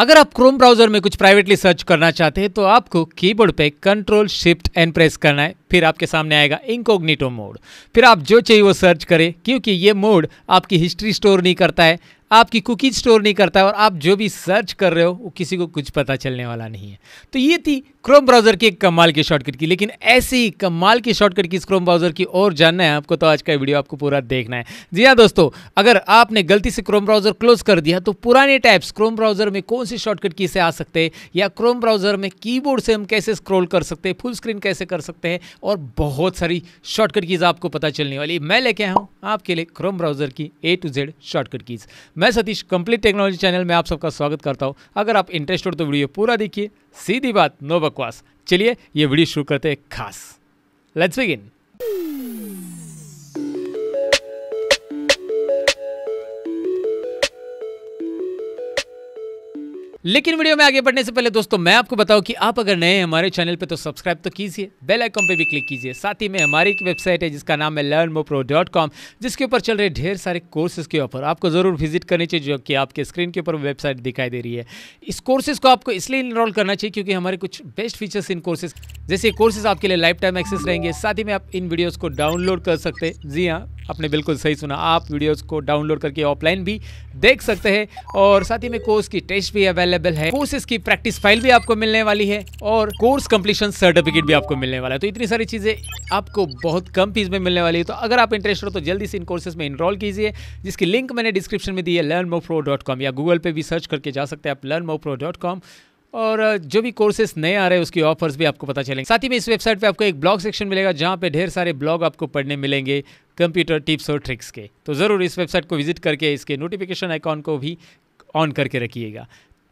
अगर आप Chrome browser में कुछ प्राइवेटली सर्च करना चाहते हैं तो आपको कीबोर्ड पे कंट्रोल शिफ्ट एंड प्रेस करना है फिर आपके सामने आएगा इंकोग्निटो मोड फिर आप जो चाहिए वो सर्च करें क्योंकि ये मोड आपकी हिस्ट्री स्टोर नहीं करता है आपकी कुकीज स्टोर नहीं करता है और आप जो भी सर्च कर रहे हो वो किसी को कुछ पता चलने वाला नहीं है तो ये थी क्रोम ब्राउज़र की एक कमाल की शॉर्टकट की लेकिन ऐसे ही कमाल की शॉर्टकट की इस क्रोम ब्राउज़र की और जानना है आपको तो आज का वीडियो आपको पूरा देखना है जी हाँ दोस्तों अगर आपने गलती से क्रोम ब्राउज़र क्लोज कर दिया तो पुराने टैप्स क्रोम ब्राउज़र में कौन सी शॉर्टकट की से आ सकते हैं या क्रोम ब्राउज़र में कीबोर्ड से हम कैसे स्क्रोल कर सकते हैं फुल स्क्रीन कैसे कर सकते हैं और बहुत सारी शॉर्टकट कीज़ आपको पता चलने वाली मैं लेके आया हूँ आपके लिए क्रोम ब्राउज़र की A to Z shortcut keys मैं सतीश कंप्लीट टेक्नोलॉजी चैनल में आप सबका स्वागत करता हूँ अगर आप इंटरेस्टेड हो तो वीडियो पूरा देखिए सीधी बात नो बकवास चलिए ये वीडियो शुरू करते हैं खास लेट्स बिगिन लेकिन वीडियो में आगे बढ़ने से पहले दोस्तों मैं आपको बताऊं कि आप अगर नए हैं हमारे चैनल पे तो सब्सक्राइब तो कीजिए बेल आइकॉन पे भी क्लिक कीजिए साथ ही में हमारी एक वेबसाइट है जिसका नाम है लर्न प्रो डॉट कॉम जिसके ऊपर चल रहे ढेर सारे कोर्सेज के ऊपर आपको ज़रूर विजिट करनी चाहिए जो कि आपके स्क्रीन के ऊपर वेबसाइट दिखाई दे रही है इस कोर्सेज को आपको इसलिए इनरोल करना चाहिए क्योंकि हमारे कुछ बेस्ट फीचर्स इन कोर्सेज जैसे कोर्सेज आपके लिए लाइफ टाइम एक्सेस रहेंगे साथ ही में आप इन वीडियोज़ को डाउनलोड कर सकते हैं जी हाँ आपने बिल्कुल सही सुना आप वीडियोज़ को डाउनलोड करके ऑफलाइन भी देख सकते हैं और साथ ही में कोर्स की टेस्ट भी अवेलेबल है कोर्सेज की प्रैक्टिस फाइल भी आपको मिलने वाली है और कोर्स कंप्लीशन सर्टिफिकेट भी आपको मिलने वाला है तो इतनी सारी चीजें आपको बहुत कम फीस में मिलने वाली है तो अगर आप इंटरेस्ट हो तो जल्दी से इन कोर्सेज में इनरोल कीजिए जिसकी लिंक मैंने डिस्क्रिप्शन में दी है लर्न या गूगल पे भी सर्च करके जा सकते हैं आप लर्न और जो भी कोर्सेज नए आ रहे हैं उसकी ऑफर्स भी आपको पता चलेंगे साथ ही में इस वेबसाइट पे आपको एक ब्लॉग सेक्शन मिलेगा जहाँ पे ढेर सारे ब्लॉग आपको पढ़ने मिलेंगे कंप्यूटर टिप्स और ट्रिक्स के तो ज़रूर इस वेबसाइट को विजिट करके इसके नोटिफिकेशन आइकॉन को भी ऑन करके रखिएगा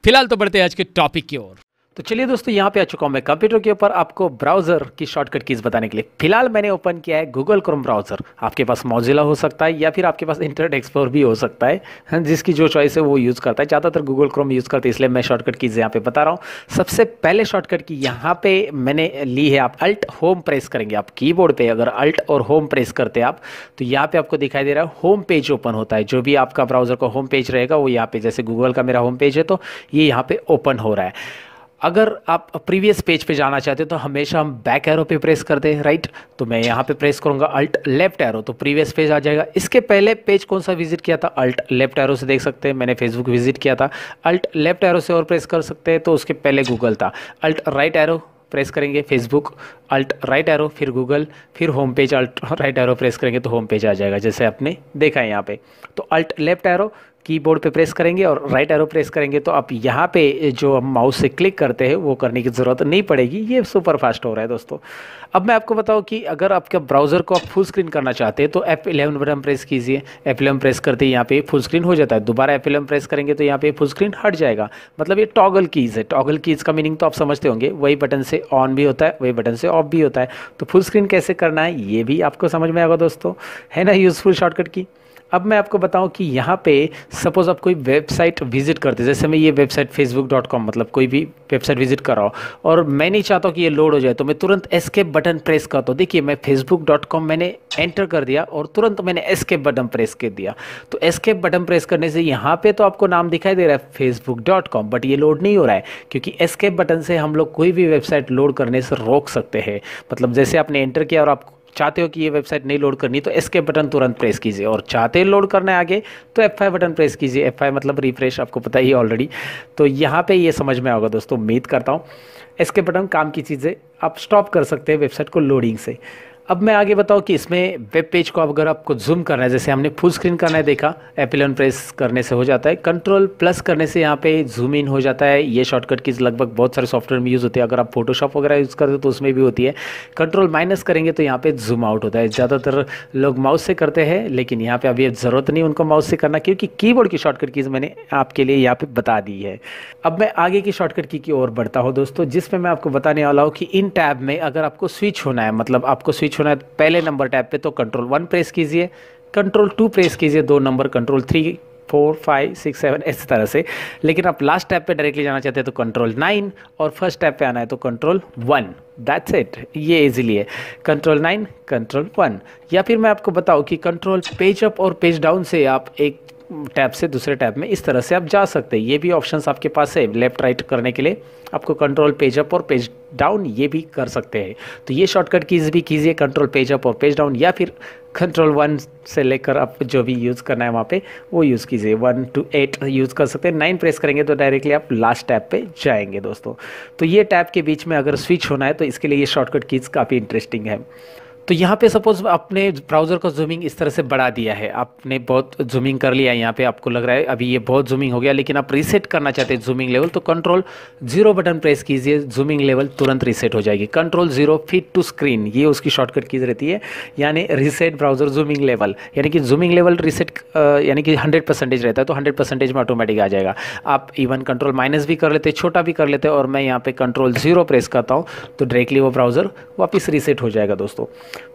फिलहाल तो बढ़ते हैं आज के टॉपिक की ओर तो चलिए दोस्तों यहाँ पे आ चुका हूँ मैं कंप्यूटर के ऊपर आपको ब्राउज़र की शॉर्टकट कीज़ बताने के लिए फिलहाल मैंने ओपन किया है गूगल क्रोम ब्राउज़र आपके पास मोजिला हो सकता है या फिर आपके पास इंटरनेट एक्सप्लोर भी हो सकता है हाँ, जिसकी जो चॉइस है वो यूज़ करता है ज़्यादातर गूगल क्रोम यूज़ करते हैं इसलिए मैं शॉर्टकट कीज़ यहाँ पर बता रहा हूँ सबसे पहले शॉर्टकट की यहाँ पर मैंने ली है आप अल्ट होम प्रेस करेंगे आप की बोर्ड पर अगर अल्ट और होम प्रेस करते आप तो यहाँ पर आपको दिखाई दे रहा है होम पेज ओपन होता है जो भी आपका ब्राउज़र का होम पेज रहेगा वो यहाँ पे जैसे गूगल का मेरा होम पेज है तो ये यहाँ पर ओपन हो रहा है अगर आप प्रीवियस पेज पे जाना चाहते हो तो हमेशा हम बैक एरो पे प्रेस करते हैं राइट तो मैं यहाँ पे प्रेस करूँगा अल्ट लेफ्ट एरो तो प्रीवियस पेज आ जाएगा इसके पहले पेज कौन सा विजिट किया था अल्ट लेफ्ट एरो से देख सकते हैं मैंने फेसबुक विजिट किया था अल्ट लेफ्ट एरो से और प्रेस कर सकते हैं तो उसके पहले गूगल था अल्ट राइट एरो प्रेस करेंगे फेसबुक अल्ट राइट एरो फिर गूगल फिर home page alt right arrow press करेंगे तो होम पेज आ जाएगा जैसे आपने देखा है यहाँ पे तो अल्ट लेफ्ट एरो कीबोर्ड पे प्रेस करेंगे और राइट एरो प्रेस करेंगे तो आप यहाँ पे जो हम माउस से क्लिक करते हैं वो करने की ज़रूरत नहीं पड़ेगी ये सुपर फास्ट हो रहा है दोस्तों अब मैं आपको बताऊँ कि अगर आपके ब्राउज़र को आप फुल स्क्रीन करना चाहते हैं तो ऐप एलेवन बटन प्रेस कीजिए ऐप एलेवन प्रेस करते ही यहाँ पे फुल स्क्रीन हो जाता है दोबारा ऐप एलेवन प्रेस करेंगे तो यहाँ पे फुल स्क्रीन हट जाएगा मतलब ये टॉगल कीज़ है टॉगल कीज़ का मीनिंग तो आप समझते होंगे वही बटन से ऑन भी होता है वही बटन से ऑफ भी होता है तो फुल स्क्रीन कैसे करना है ये भी आपको समझ में आएगा दोस्तों है ना यूज़फुल शॉर्टकट की अब मैं आपको बताऊं कि यहाँ पे सपोज़ आप कोई वेबसाइट विजिट करते जैसे मैं ये वेबसाइट फेसबुक डॉट कॉम मतलब कोई भी वेबसाइट विजिट कर रहा हूँ और मैं नहीं चाहता कि ये लोड हो जाए तो मैं तुरंत एस्केप बटन प्रेस करता हूँ देखिए मैं फेसबुक डॉट कॉम मैंने एंटर कर दिया और तुरंत मैंने एस्केप बटन प्रेस कर दिया तो एस्केप बटन प्रेस करने से यहाँ पर तो आपको नाम दिखाई दे रहा है फेसबुक डॉट कॉम बट ये लोड नहीं हो रहा है क्योंकि एस्केप बटन से हम लोग कोई भी वेबसाइट लोड करने से रोक सकते हैं मतलब जैसे आपने एंटर किया और आपको चाहते हो कि ये वेबसाइट नहीं लोड करनी तो एस्केप बटन तुरंत प्रेस कीजिए और चाहते हैं लोड करना है आगे तो एफ बटन प्रेस कीजिए एफ मतलब रिफ्रेश आपको पता ही ऑलरेडी तो यहाँ पर ये समझ में आएगा दोस्तों उम्मीद करता हूँ एस्केप बटन काम की चीज़ें आप स्टॉप कर सकते हैं वेबसाइट को लोडिंग से अब मैं आगे बताऊँ कि इसमें वेब पेज को अगर आपको जूम करना है जैसे हमने फुल स्क्रीन करना है देखा एपिल प्रेस करने से हो जाता है कंट्रोल प्लस करने से यहाँ पे जूम इन हो जाता है ये शॉर्टकट की लगभग बहुत सारे सॉफ्टवेयर में यूज़ होती है अगर आप फोटोशॉप वगैरह यूज़ करते हो तो उसमें भी होती है कंट्रोल माइनस करेंगे तो यहाँ पर जूम आउट होता है ज़्यादातर लोग माउस से करते हैं लेकिन यहाँ पर अभी ज़रूरत नहीं उनको माउस से करना क्योंकि की की शॉर्टकट कीज़ मैंने आपके लिए यहाँ पर बता दी है अब मैं आगे की शॉर्टकट की ओर बढ़ता हूँ दोस्तों जिसमें मैं आपको बताने वाला हूँ कि इन टैब में अगर आपको स्विच होना है मतलब आपको स्विच कुछ होना है पहले नंबर टैब पे तो कंट्रोल वन प्रेस कीजिए कंट्रोल टू प्रेस कीजिए दो number control three four five six seven इस तरह से लेकिन आप लास्ट टैब पे डायरेक्टली जाना चाहते हैं तो कंट्रोल नाइन और फर्स्ट टैब पे आना है तो कंट्रोल वन दैट्स इट ये इजीली है कंट्रोल नाइन कंट्रोल वन या फिर मैं आपको बताऊँ कि कंट्रोल पेज अप और पेज डाउन से आप एक टैब से दूसरे टैब में इस तरह से आप जा सकते हैं ये भी ऑप्शन आपके पास है लेफ़्ट राइट करने के लिए आपको कंट्रोल पेज अप और पेज डाउन ये भी कर सकते हैं तो ये शॉर्टकट कीज़ भी कीजिए कंट्रोल पेज अप और पेज डाउन या फिर कंट्रोल वन से लेकर आप जो भी यूज़ करना है वहाँ पे वो यूज़ कीजिए वन टू एट यूज़ कर सकते हैं नाइन प्रेस करेंगे तो डायरेक्टली आप लास्ट टैब पे जाएंगे दोस्तों तो ये टैब के बीच में अगर स्विच होना है तो इसके लिए ये शॉर्टकट कीज़ काफ़ी इंटरेस्टिंग है तो यहाँ पे सपोज आपने ब्राउज़र का जूमिंग इस तरह से बढ़ा दिया है आपने बहुत जूमिंग कर लिया है यहाँ पे आपको लग रहा है अभी ये बहुत जूमिंग हो गया लेकिन आप रीसेट करना चाहते हैं जूमिंग लेवल तो कंट्रोल जीरो बटन प्रेस कीजिए जूमिंग लेवल तुरंत रीसेट हो जाएगी control zero fit to screen ये उसकी शॉर्टकट की रहती है यानी रीसेट ब्राउज़र जूमिंग लेवल यानी कि जूमिंग लेवल रीसेट यानी कि हंड्रेड परसेंटेज रहता है तो हंड्रेड परसेंटेज में ऑटोमेटिक आ जाएगा आप इवन कंट्रोल माइनस भी कर लेते छोटा भी कर लेते और मैं यहाँ पे कंट्रोल जीरो प्रेस करता हूँ तो डायरेक्टली वो ब्राउज़र वापस रीसेट हो जाएगा दोस्तों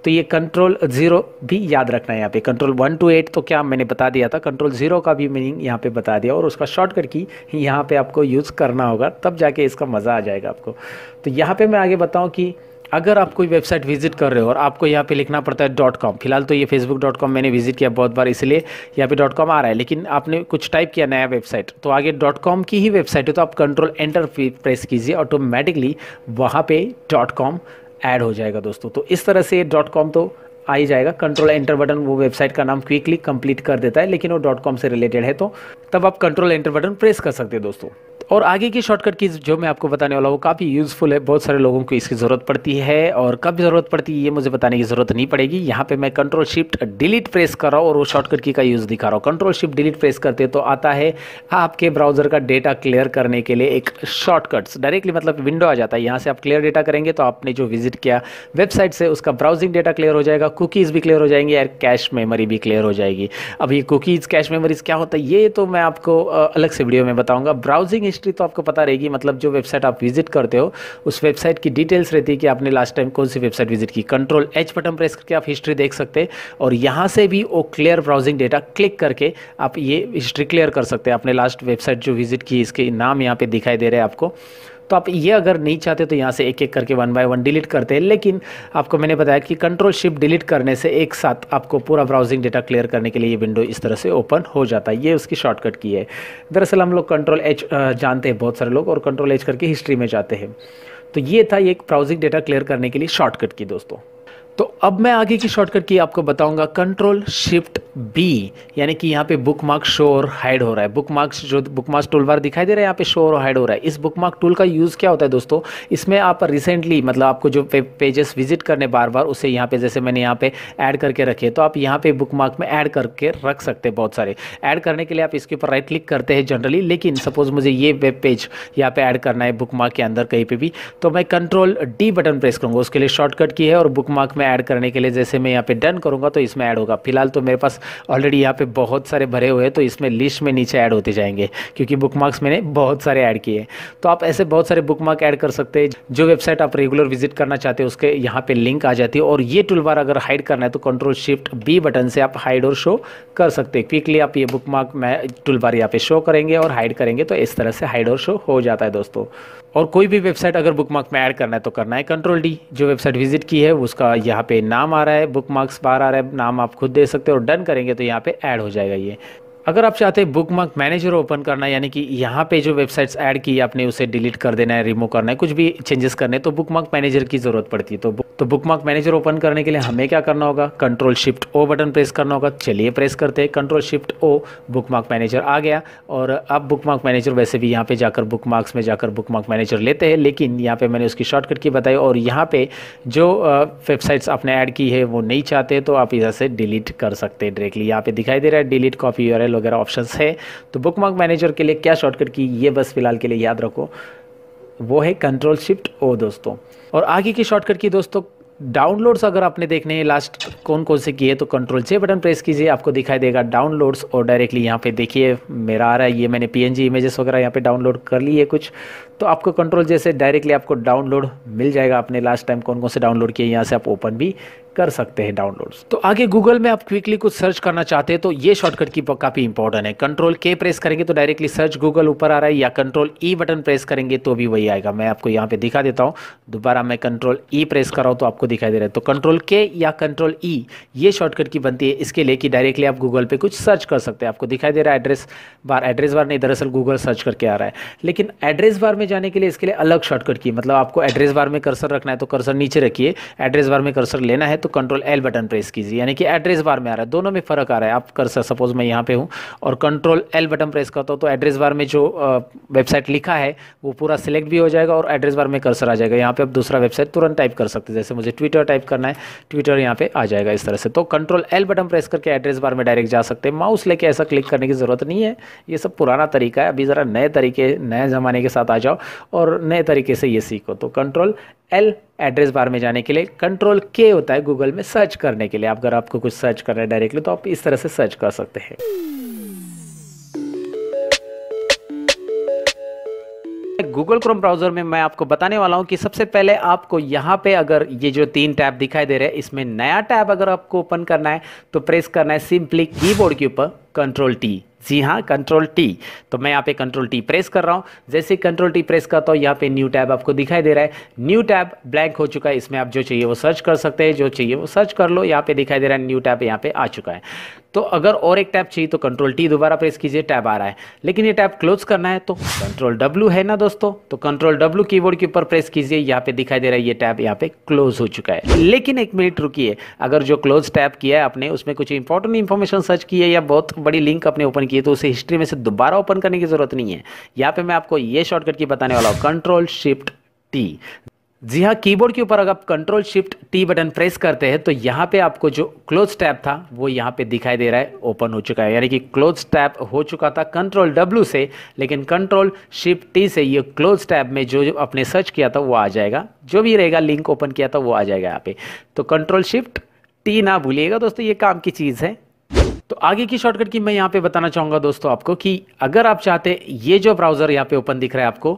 तो ये कंट्रोल ज़ीरो भी याद रखना है यहाँ पे कंट्रोल वन टू एट तो क्या मैंने बता दिया था कंट्रोल ज़ीरो का भी मीनिंग यहाँ पे बता दिया और उसका शॉर्टकट की यहाँ पे आपको यूज़ करना होगा तब जाके इसका मज़ा आ जाएगा आपको तो यहाँ पे मैं आगे बताऊँ कि अगर आप कोई वेबसाइट विजिट कर रहे हो और आपको यहाँ पे लिखना पड़ता है डॉट कॉम फिलहाल तो ये फेसबुक डॉट कॉम मैंने विजिट किया बहुत बार इसलिए यहाँ पे डॉट कॉम आ रहा है लेकिन आपने कुछ टाइप किया नया वेबसाइट तो आगे डॉट कॉम की ही वेबसाइट है तो आप कंट्रोल एंटर प्रेस कीजिए ऑटोमेटिकली वहाँ पे डॉट कॉम ऐड हो जाएगा दोस्तों तो इस तरह से डॉट कॉम तो आ ही जाएगा कंट्रोल एंटर बटन वो वेबसाइट का नाम क्विकली कंप्लीट कर देता है लेकिन वो डॉट कॉम से रिलेटेड है तो तब आप कंट्रोल एंटर बटन प्रेस कर सकते हैं दोस्तों और आगे की शॉर्टकट की जो मैं आपको बताने वाला हूँ काफ़ी यूज़फुल है बहुत सारे लोगों को इसकी ज़रूरत पड़ती है और कब ज़रूरत पड़ती है ये मुझे बताने की ज़रूरत नहीं पड़ेगी यहाँ पे मैं कंट्रोल शिफ्ट डिलीट प्रेस कर रहा हूँ और वो शॉर्टकट की का यूज़ दिखा रहा हूँ कंट्रोल शिफ्ट डिलीट प्रेस करते तो आता है आपके ब्राउज़र का डेटा क्लियर करने के लिए एक शॉर्टकट्स डायरेक्टली मतलब विंडो आ जाता है यहाँ से आप क्लियर डेटा करेंगे तो आपने जो विजिट किया वेबसाइट से उसका ब्राउजिंग डेटा क्लियर हो जाएगा कुकीज़ भी क्लियर हो जाएंगे यार कैश मेमोरी भी क्लियर हो जाएगी अब ये कुकीज़ कैश मेमोरीज क्या होता है ये तो मैं आपको अलग से वीडियो में बताऊँगा ब्राउजिंग हिस्ट्री तो आपको पता रहेगी मतलब जो वेबसाइट आप विजिट करते हो उस वेबसाइट की डिटेल्स रहती है कि आपने लास्ट टाइम कौन सी वेबसाइट विजिट की कंट्रोल एच बटन प्रेस करके आप हिस्ट्री देख सकते हैं और यहाँ से भी वो क्लियर ब्राउजिंग डेटा क्लिक करके आप ये हिस्ट्री क्लियर कर सकते हैं आपने लास्ट वेबसाइट जो विजिट की इसके नाम यहाँ पर दिखाई दे रहे हैं आपको तो आप ये अगर नहीं चाहते तो यहाँ से एक एक करके वन बाय वन डिलीट करते हैं लेकिन आपको मैंने बताया कि कंट्रोल शिप डिलीट करने से एक साथ आपको पूरा ब्राउजिंग डेटा क्लियर करने के लिए ये विंडो इस तरह से ओपन हो जाता है ये उसकी शॉर्टकट की है दरअसल हम लोग कंट्रोल एच जानते हैं बहुत सारे लोग और कंट्रोल एच करके हिस्ट्री में जाते हैं तो ये था एक ब्राउजिंग डेटा क्लियर करने के लिए शॉर्टकट की दोस्तों तो अब मैं आगे की शॉर्टकट की आपको बताऊंगा कंट्रोल शिफ्ट बी यानी कि यहाँ पे बुक मार्क शो और हाइड हो रहा है बुक मार्क्स जो बुक मार्क्स टूल बार दिखाई दे रहा है यहाँ पे शो और हाइड हो रहा है इस बुक मार्क टूल का यूज़ क्या होता है दोस्तों इसमें आप रिसेंटली मतलब आपको जो पेजेस विजिट करने बार बार उसे यहाँ पे जैसे मैंने यहाँ पे ऐड करके रखे तो आप यहाँ पे बुक मार्क में ऐड करके रख सकते हैं बहुत सारे ऐड करने के लिए आप इसके ऊपर राइट क्लिक करते हैं जनरली लेकिन सपोज मुझे ये वेब पेज यहाँ पे ऐड करना है बुक मार्क के अंदर कहीं पर भी तो मैं कंट्रोल डी बटन प्रेस करूँगा उसके लिए शॉर्टकट की है और बुक मार्क इसमें ऐड करने के लिए जैसे मैं यहाँ पे डन करूँगा तो इसमें ऐड होगा फिलहाल तो मेरे पास ऑलरेडी यहाँ पे बहुत सारे भरे हुए हैं तो इसमें लिस्ट में नीचे ऐड होते जाएंगे क्योंकि बुक मार्क्स मैंने बहुत सारे ऐड किए तो आप ऐसे बहुत सारे बुक मार्क ऐड कर सकते हैं जो वेबसाइट आप रेगुलर विजिट करना चाहते हो उसके यहाँ पर लिंक आ जाती है और ये टूल बार अगर हाइड करना है तो कंट्रोल शिफ्ट बी बटन से आप हाइड और शो कर सकते हैं क्विकली आप ये बुक मार्क टूल बार यहाँ पे शो करेंगे और हाइड करेंगे तो इस तरह से हाइड और शो हो जाता है दोस्तों और कोई भी वेबसाइट अगर बुक मार्क में ऐड करना है तो करना है कंट्रोल डी जो वेबसाइट विजिट की है उसका यहाँ पे नाम आ रहा है बुक मार्क्स बाहर आ रहा है नाम आप खुद दे सकते हो और डन करेंगे तो यहाँ पे ऐड हो जाएगा ये अगर आप चाहते हैं बुक मार्क मैनेजर ओपन करना यानी कि यहाँ पे जो वेबसाइट्स ऐड की आपने उसे डिलीट कर देना है रिमूव करना है कुछ भी चेंजेस करने तो बुक मार्क मैनेजर की ज़रूरत पड़ती है तो तो बुक मार्क मैनेजर ओपन करने के लिए हमें क्या करना होगा control shift O button press करना होगा चलिए प्रेस करते हैं control shift O bookmark manager आ गया और आप बुक मार्क मैनेजर वैसे भी यहाँ पर जाकर बुक मार्क्स में जाकर बुक मार्क मैनेजर लेते हैं लेकिन यहाँ पर मैंने उसकी शॉर्टकट की बताई और यहाँ पर जो वेबसाइट्स आपने ऐड की है वो नहीं चाहते तो आप इधर से डिलीट कर सकते हैं डायरेक्टली यहाँ पर दिखाई दे रहा है डिलीट कॉपी यूर फाइल वगैरह ऑप्शन है तो बुक मैनेजर के लिए क्या शॉर्टकट की ये बस फिलहाल के लिए याद रखो वो है कंट्रोल शिफ्ट ओ दोस्तों और आगे की शॉर्टकट की दोस्तों डाउनलोड्स अगर आपने देखने हैं लास्ट कौन कौन से किए तो कंट्रोल जे बटन प्रेस कीजिए आपको दिखाई देगा डाउनलोड्स और डायरेक्टली यहाँ पे देखिए मेरा आ रहा है ये मैंने पीएनजी इमेजेस वगैरह यहाँ पे डाउनलोड कर ली है कुछ तो आपको कंट्रोल जे से डायरेक्टली आपको डाउनलोड मिल जाएगा आपने लास्ट टाइम कौन कौन से डाउनलोड किए यहाँ से आप ओपन भी कर सकते हैं डाउनलोड्स तो आगे गूगल में आप क्विकली कुछ सर्च करना चाहते हैं तो ये शॉर्टकट की काफ़ी इंपॉर्टेंट है कंट्रोल के प्रेस करेंगे तो डायरेक्टली सर्च गूगल ऊपर आ रहा है या कंट्रोल ई बटन प्रेस करेंगे तो भी वही आएगा मैं आपको यहाँ पे दिखा देता हूँ दोबारा मैं कंट्रोल ई प्रेस कर रहा हूँ तो आपको दिखाई दे रहा है तो कंट्रोल के या कंट्रोल ई e, ये शॉर्टकट की बनती है इसके लिए कि डायरेक्टली आप गूगल पर कुछ सर्च कर सकते हैं आपको दिखाई दे रहा है एड्रेस बार एड्रेस बार नहीं दरअसल गूगल सर्च करके आ रहा है लेकिन एड्रेस बार में जाने के लिए इसके लिए अलग शॉर्टकट की मतलब आपको एड्रेस बार में कर्सर रखना है तो कर्सर नीचे रखिए एड्रेस बार में कर्सर लेना है तो कंट्रोल एल बटन प्रेस कीजिए यानी कि एड्रेस बार में आ रहा है दोनों में फ़र्क आ रहा है आप कर सपोज मैं यहाँ पे हूँ और कंट्रोल एल बटन प्रेस करता हूँ तो एड्रेस बार में जो वेबसाइट लिखा है वो पूरा सिलेक्ट भी हो जाएगा और एड्रेस बार में कर्सर आ जाएगा यहाँ पर आप दूसरा वेबसाइट तुरंत टाइप कर सकते हैं जैसे मुझे ट्विटर टाइप करना है ट्विटर यहाँ पर आ जाएगा इस तरह से तो कंट्रोल एल बटन प्रेस करके एड्रेस बार में डायरेक्ट जा सकते हैं माउस लेके ऐसा क्लिक करने की ज़रूरत नहीं है ये सब पुराना तरीका है अभी ज़रा नए तरीके नए ज़माने के साथ आ जाओ और नए तरीके से ये सीखो तो कंट्रोल एल एड्रेस बार में जाने के लिए कंट्रोल के होता है गूगल में सर्च करने के लिए आप अगर आपको कुछ सर्च करना है डायरेक्टली तो आप इस तरह से सर्च कर सकते हैं गूगल क्रोम ब्राउजर में मैं आपको बताने वाला हूं कि सबसे पहले आपको यहां पे अगर ये जो तीन टैब दिखाई दे रहे हैं इसमें नया टैब अगर आपको ओपन करना है तो प्रेस करना है सिंपली कीबोर्ड के ऊपर कंट्रोल टी जी हाँ कंट्रोल टी तो मैं यहाँ पे कंट्रोल टी प्रेस कर रहा हूँ जैसे कंट्रोल टी प्रेस करता हूँ यहाँ पे न्यू टैब आपको दिखाई दे रहा है न्यू टैब ब्लैंक हो चुका है इसमें आप जो चाहिए वो सर्च कर सकते हैं जो चाहिए वो सर्च कर लो यहाँ पे दिखाई दे रहा है न्यू टैब यहाँ पे आ चुका है तो अगर और एक टैब चाहिए तो कंट्रोल टी दोबारा प्रेस कीजिए टैब आ रहा है लेकिन ये टैब क्लोज करना है तो कंट्रोल डब्ल्यू है ना दोस्तों तो कंट्रोल डब्ल्यू कीबोर्ड के ऊपर प्रेस कीजिए यहाँ पे दिखाई दे रहा है ये टैब यहाँ पे क्लोज हो चुका है लेकिन एक मिनट रुकिए अगर जो क्लोज टैब किया है आपने उसमें कुछ इंपॉर्टेंट इन्फॉर्मेशन सर्च किया या बहुत बड़ी लिंक अपने ओपन किए तो उसे हिस्ट्री में से दोबारा ओपन करने की ज़रूरत नहीं है यहाँ पे मैं आपको ये शॉर्टकट की बताने वाला हूँ कंट्रोल शिफ्ट टी जी हाँ कीबोर्ड के ऊपर अगर आप control shift T button press करते हैं तो यहाँ पे आपको जो क्लोज टैप था वो यहाँ पे दिखाई दे रहा है ओपन हो चुका है यानी कि क्लोज टैप हो चुका था कंट्रोल डब्ल्यू से लेकिन कंट्रोल शिफ्ट टी से ये क्लोज टैप में जो जो आपने सर्च किया था वो आ जाएगा जो भी रहेगा लिंक ओपन किया था वो आ जाएगा यहाँ पे तो कंट्रोल शिफ्ट टी ना भूलिएगा दोस्तों ये काम की चीज़ है तो आगे की शॉर्टकट की मैं यहाँ पे बताना चाहूँगा दोस्तों आपको कि अगर आप चाहते ये जो ब्राउज़र यहाँ पे ओपन दिख रहा है आपको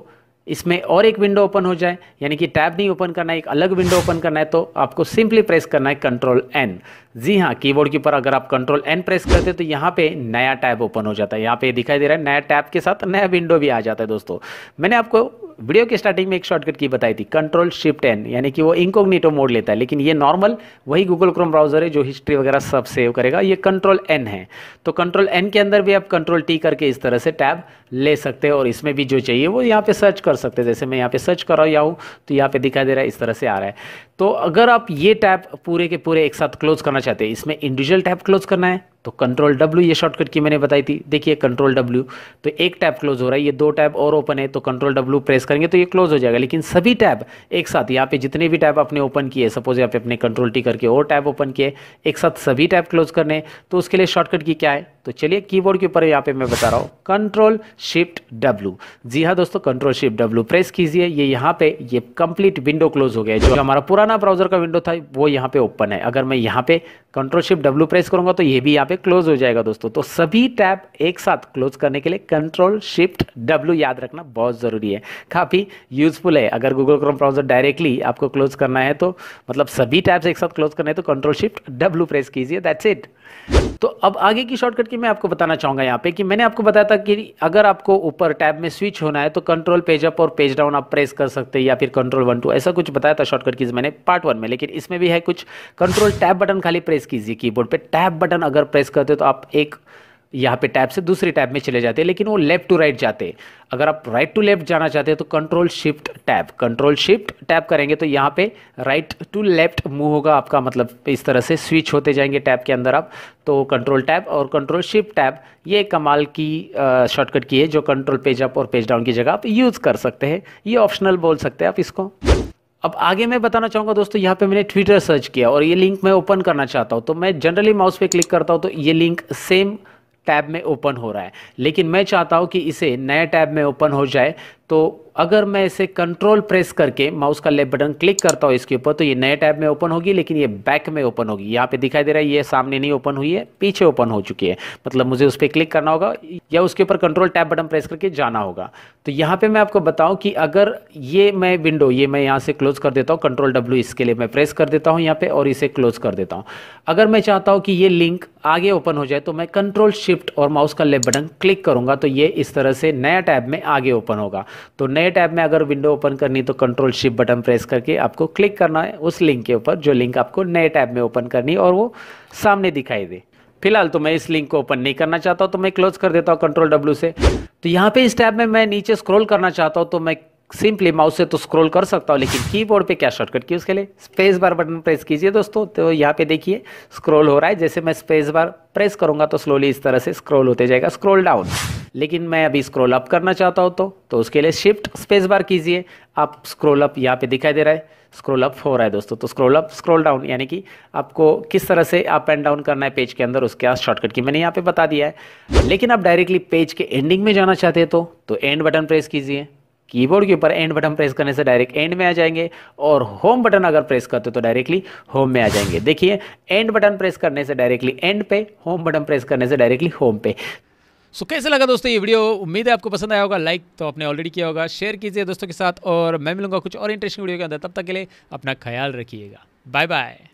इसमें और एक विंडो ओपन हो जाए यानी कि टैब नहीं ओपन करना है एक अलग विंडो ओपन करना है तो आपको सिंपली प्रेस करना है कंट्रोल एन जी हाँ कीबोर्ड के ऊपर अगर आप कंट्रोल एन प्रेस करते हैं तो यहाँ पे नया टैब ओपन हो जाता है यहाँ पे दिखाई दे रहा है नया टैब के साथ नया विंडो भी आ जाता है दोस्तों मैंने आपको वीडियो के स्टार्टिंग में एक शॉर्टकट की बताई थी कंट्रोल शिफ्ट एन यानी कि वो इंकोग्निटो मोड लेता है लेकिन ये नॉर्मल वही गूगल क्रोम ब्राउजर है जो हिस्ट्री वगैरह सब सेव करेगा ये कंट्रोल एन है तो कंट्रोल एन के अंदर भी आप कंट्रोल टी करके इस तरह से टैब ले सकते हैं और इसमें भी जो चाहिए वो यहाँ पे सर्च कर सकते हैं जैसे मैं यहाँ पे सर्च कर रहा हूँ तो यहाँ पे दिखाई दे रहा है इस तरह से आ रहा है तो अगर आप ये टैब पूरे के पूरे एक साथ क्लोज करना चाहते हैं इसमें इंडिविजुअल टैप क्लोज करना है तो कंट्रोल डब्ल्यू ये शॉर्टकट की मैंने बताई थी देखिए कंट्रोल डब्ल्यू तो एक टैब क्लोज हो रहा है ये दो टैब और ओपन है तो कंट्रोल डब्ल्यू प्रेस करेंगे तो ये क्लोज हो जाएगा लेकिन सभी टैब एक साथ यहाँ पे जितने भी टैब आपने ओपन किए सपोज यहाँ पे अपने कंट्रोल टी करके और टैब ओपन किए एक साथ सभी टैब क्लोज करने तो उसके लिए शॉर्टकट की क्या है तो चलिए कीबोर्ड के ऊपर यहाँ पे मैं बता रहा हूँ कंट्रोल शिफ्ट डब्ल्यू जी हाँ दोस्तों कंट्रोल शिफ्ट डब्ल्यू प्रेस कीजिए ये यहाँ पे ये कंप्लीट विंडो क्लोज हो गया है जो हमारा पुराना ब्राउजर का विंडो था वो यहाँ पे ओपन है अगर मैं यहाँ पे कंट्रोल शिफ्ट डब्ल्यू प्रेस करूंगा तो ये भी यहाँ पे क्लोज हो जाएगा दोस्तों तो सभी टैब एक साथ क्लोज करने के लिए कंट्रोल शिफ्ट डब्ल्यू याद रखना बहुत ज़रूरी है काफ़ी यूजफुल है अगर गूगल क्रोम ब्राउजर डायरेक्टली आपको क्लोज करना है तो मतलब सभी टैब्स एक साथ क्लोज करना है तो कंट्रोल शिफ्ट डब्ल्यू प्रेस कीजिए दैट्स इट तो अब आगे की शॉर्टकट की मैं आपको बताना चाहूंगा यहाँ पे कि मैंने आपको बताया था कि अगर आपको ऊपर टैब में स्विच होना है तो कंट्रोल पेज अप और पेज डाउन आप प्रेस कर सकते हैं या फिर कंट्रोल वन टू ऐसा कुछ बताया था शॉर्टकट कीज मैंने पार्ट वन में लेकिन इसमें भी है कुछ कंट्रोल टैब बटन खाली प्रेस कीजिए कीबोर्ड पर टैब बटन अगर प्रेस करते हो तो आप एक यहाँ पे टैब से दूसरे टैब में चले जाते हैं लेकिन वो लेफ्ट टू राइट जाते हैं अगर आप राइट टू लेफ्ट जाना चाहते हैं तो control shift tab control shift tab करेंगे तो यहाँ पे राइट टू लेफ्ट मूव होगा आपका मतलब इस तरह से स्विच होते जाएंगे टैब के अंदर आप तो कंट्रोल टैब और कंट्रोल शिफ्ट टैब ये कमाल की शॉर्टकट की है जो कंट्रोल पेज अप और पेज डाउन की जगह आप यूज़ कर सकते हैं ये ऑप्शनल बोल सकते हैं आप इसको अब आगे मैं बताना चाहूँगा दोस्तों यहाँ पे मैंने ट्विटर सर्च किया और ये लिंक मैं ओपन करना चाहता हूँ तो मैं जनरली माउस पे क्लिक करता हूँ तो ये लिंक सेम टैब में ओपन हो रहा है लेकिन मैं चाहता हूं कि इसे नए टैब में ओपन हो जाए तो अगर मैं इसे कंट्रोल प्रेस करके माउस का लेफ्ट बटन क्लिक करता हूँ इसके ऊपर तो ये नए टैब में ओपन होगी लेकिन ये बैक में ओपन होगी यहाँ पे दिखाई दे रहा है ये सामने नहीं ओपन हुई है पीछे ओपन हो चुकी है मतलब मुझे उस पर क्लिक करना होगा या उसके ऊपर कंट्रोल टैब बटन प्रेस करके जाना होगा तो यहाँ पर मैं आपको बताऊँ कि अगर ये मैं विंडो ये मैं यहाँ से क्लोज कर देता हूँ कंट्रोल डब्ल्यू इसके लिए मैं प्रेस कर देता हूँ यहाँ पर और इसे क्लोज कर देता हूँ अगर मैं चाहता हूँ कि ये लिंक आगे ओपन हो जाए तो मैं कंट्रोल शिफ्ट और माउस का लेफ्ट बटन क्लिक करूँगा तो ये इस तरह से नया टैब में आगे ओपन होगा तो नए टैब में अगर विंडो ओपन करनी तो कंट्रोल शिप बटन प्रेस करके आपको क्लिक करना है उस लिंक के ऊपर जो लिंक आपको नए टैब में ओपन करनी और वो सामने दिखाई दे फिलहाल तो मैं इस लिंक को ओपन नहीं करना चाहता हूँ तो मैं क्लोज कर देता हूँ कंट्रोल डब्ल्यू से तो यहाँ पे इस टैब में मैं नीचे स्क्रॉल करना चाहता हूँ तो मैं सिंपली माउस से तो स्क्रॉल कर सकता हूँ लेकिन कीबोर्ड पे क्या शॉर्टकट की उसके लिए स्पेस बार बटन प्रेस कीजिए दोस्तों तो यहाँ पे देखिए स्क्रॉल हो रहा है जैसे मैं स्पेस बार प्रेस करूंगा तो स्लोली इस तरह से स्क्रॉल होते जाएगा स्क्रॉल डाउन लेकिन मैं अभी स्क्रॉल अप करना चाहता हूँ तो तो उसके लिए शिफ्ट स्पेस बार कीजिए आप स्क्रोल अप यहाँ पे दिखाई दे रहा है स्क्रोल अप हो रहा है दोस्तों तो स्क्रोल अप स्क्रोल डाउन यानी कि आपको किस तरह से अप एंड डाउन करना है पेज के अंदर उसके शॉर्टकट की मैंने यहाँ पे बता दिया है लेकिन आप डायरेक्टली पेज के एंडिंग में जाना चाहते हैं तो, तो एंड बटन प्रेस कीजिए कीबोर्ड के ऊपर एंड बटन प्रेस करने से डायरेक्ट एंड में आ जाएंगे और होम बटन अगर प्रेस करते हो तो डायरेक्टली होम में आ जाएंगे देखिए एंड बटन प्रेस करने से डायरेक्टली एंड पे होम बटन प्रेस करने से डायरेक्टली होम पे सो so, कैसे लगा दोस्तों ये वीडियो उम्मीद है आपको पसंद आया होगा लाइक तो आपने ऑलरेडी किया होगा शेयर कीजिए दोस्तों के साथ और मैं मिलूंगा कुछ और इंटरेस्टिंग वीडियो के अंदर तब तक के लिए अपना ख्याल रखिएगा बाय बाय